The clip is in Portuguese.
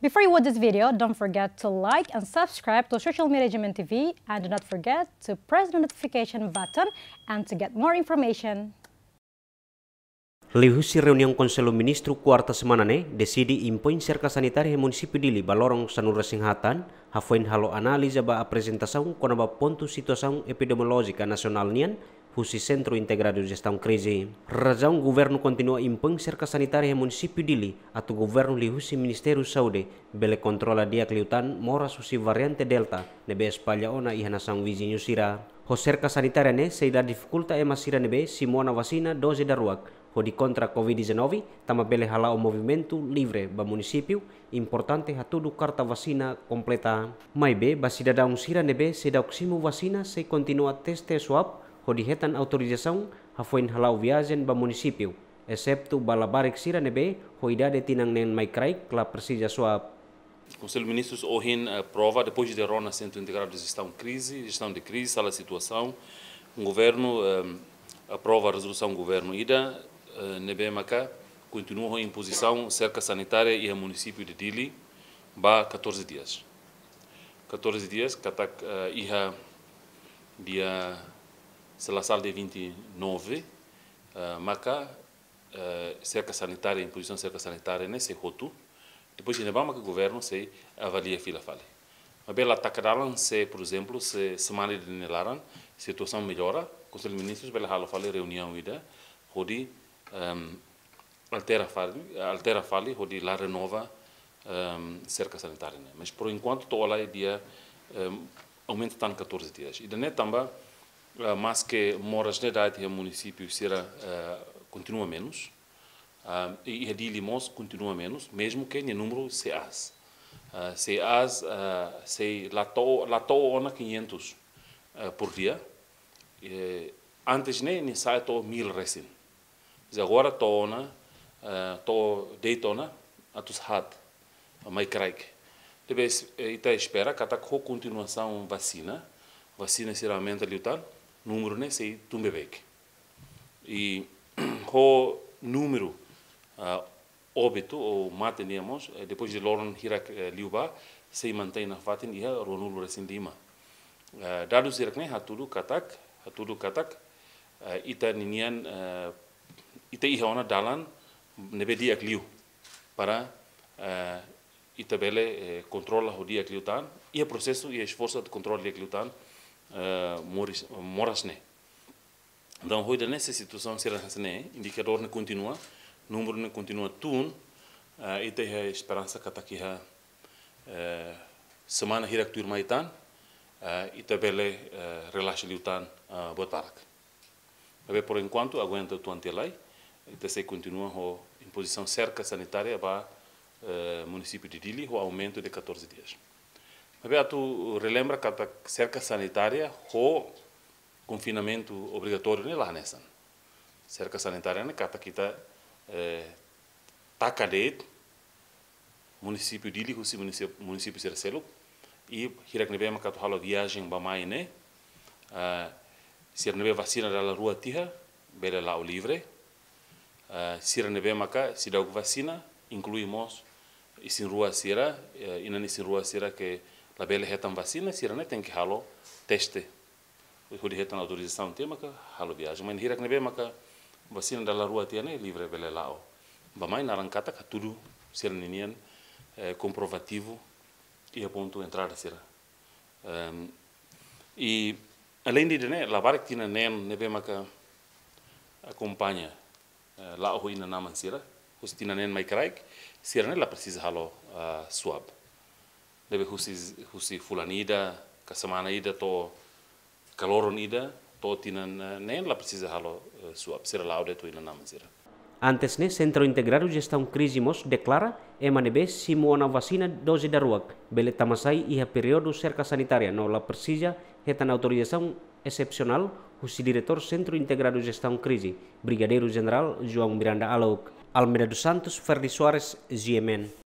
Before you watch this video, don't forget to like and subscribe to Social Media Management TV and do not forget to press the notification button and to get more information. Lihusi reunião Conselho Ministro kuarta semana ne decide impõe cerca sanitária município de Libalorong Sanura Singhatan, hafoin halo analisa ba presentasaun konaba pontu situasaun epidemiologika nacional nian Husi Centro Integrado de Gestão Crise. Razão o governo continua impõe cerca sanitária município de Li, ato governo li husi Ministério Saúde, bele controla dia cliutan mora susi variante Delta, nebe espalha ona iha e nação vizinho sira. O cerca sanitária ne se dá dificulta e masira nebe simona vacina dose daruak ho di contra Covid-19, tama bele hala o movimento livre ba município, importante tudo carta vacina completa. Maibe, basida daung sira nebe se dauximu vacina se continua teste swab, autorização ha foin halau ba município, excepto sira nebe tinang nen mai sua o Conselho de Ministros aprova, eh, depois de Rona Centro Integrado de Gestão de Crise, Gestão de Crise, Sala Situação, o Governo um, eh, aprova a resolução do Governo IDA, uh, eh, NBMK, continua em imposição cerca sanitária e a é município de Dili, ba 14 dias. 14 dias, que uh, iha dia c'est la salle des 29 uh, maka uh, cerca sanitária imposição cerca sanitária nesse rotu depois ainda vamos que o governo se avalia fila fale mas bela tá tacadalan se por exemplo se semana de nelaran situação melhora conselho ministros bela lá fale reunião ida rodi um, ehm, altera fale altera fale rodi lá renova um, ehm, cerca sanitária mas por enquanto estou lá é dia um, ehm, aumenta tanto 14 dias e da net também eh, mas que moras na idade o município será uh, continua menos uh, e a de Limões continua menos mesmo que o número se as uh, se as se latou latou na 500 por dia antes nem nem sai to mil recém mas agora estou ona to deitona a tu hat a mai craig depois está espera que a continuação vacina vacina será aumenta liutar número, nem sei, de um bebê. E o número uh, óbito, ou mate, digamos, eh, depois de Loran Hirak uh, Liuba, se mantém na fatin e Ronul Brasil Lima. Uh, dados Hirak nem hatudu katak, hatudu katak, uh, ita ninian, uh, ita ona dalan, nebedi ak liu, para uh, ita bele uh, controla o dia que liu tan, e é processo e é esforço de controle a liu tan, ah, morasne né? então hoyde ne se situation né, indicador não né? continua número não né? continua tun ah, tem ha esperança aqui a ah, semana hirak tur maitan ite bele relaxa liutan bot parak Bem, por enquanto aguenta tu antelai e se continua ho imposição cerca sanitária para município de Dili o aumento de 14 dias tu relembra que a cerca sanitária ou confinamento obrigatório não é lá nessa. Cerca sanitária né, que kita eh, takadet município de Ilico, município de Cercelo e hira que nebe makato halo viagem para mai né. Uh, sir nebe vacina da rua tiha bela lá o livre. Uh, sir nebe maka se dá vacina incluímos isso em rua sira e na sin rua sira que labele hetan vacina sirane né? tem que halo teste hudi hetan autorização tema ka halo viagem mas hira que nebe maka vacina da la rua tiene livre bele lao bamai narancata ka tudo siraninian eh, comprovativo e a ponto entrar sira um, e além de né lavar que tinha nem nebe maka acompanha lá eh, lao hoina naman sira hostina nen mai craig sirane la precisa halo uh, swab lebih husi husi fulanida ida to caloronida to tinan ne la precisa halo e, suap sira laude to ina namazira Antes ne Centro Integrado de Gestão Crisimos declara MNB simona na vacina 12 da Ruac, bele tamasai iha a cerca sanitaria no la precisa retan autorização excepcional husi diretor Centro Integrado de krisi Crise, Brigadeiro General João Miranda Alauk. Almeida dos Santos, Ferdi Soares, GMN.